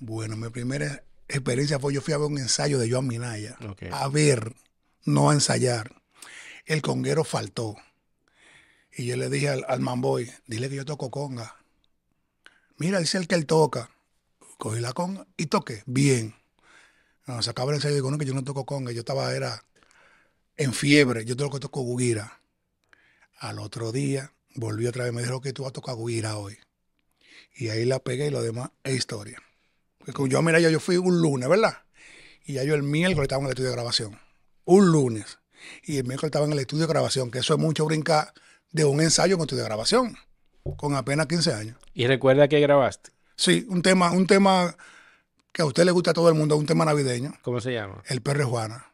Bueno, mi primera experiencia fue yo fui a ver un ensayo de Joan Minaya. A ver, no a ensayar. El conguero faltó. Y yo le dije al, mamboy, dile que yo toco conga. Mira, dice el que él toca. Cogí la conga y toqué. Bien. Nos se el ensayo y digo, no, que yo no toco conga. Yo estaba, era en fiebre. Yo toco, toco guira. Al otro día volví otra vez. Me dijo que tú vas a tocar guira hoy. Y ahí la pegué y lo demás es historia yo, mira, yo, fui un lunes, ¿verdad? Y ya yo el miércoles estaba en el estudio de grabación. Un lunes. Y el miércoles estaba en el estudio de grabación, que eso es mucho brincar de un ensayo con estudio de grabación, con apenas 15 años. ¿Y recuerda que grabaste? Sí, un tema, un tema que a usted le gusta a todo el mundo, un tema navideño. ¿Cómo se llama? El perro Juana.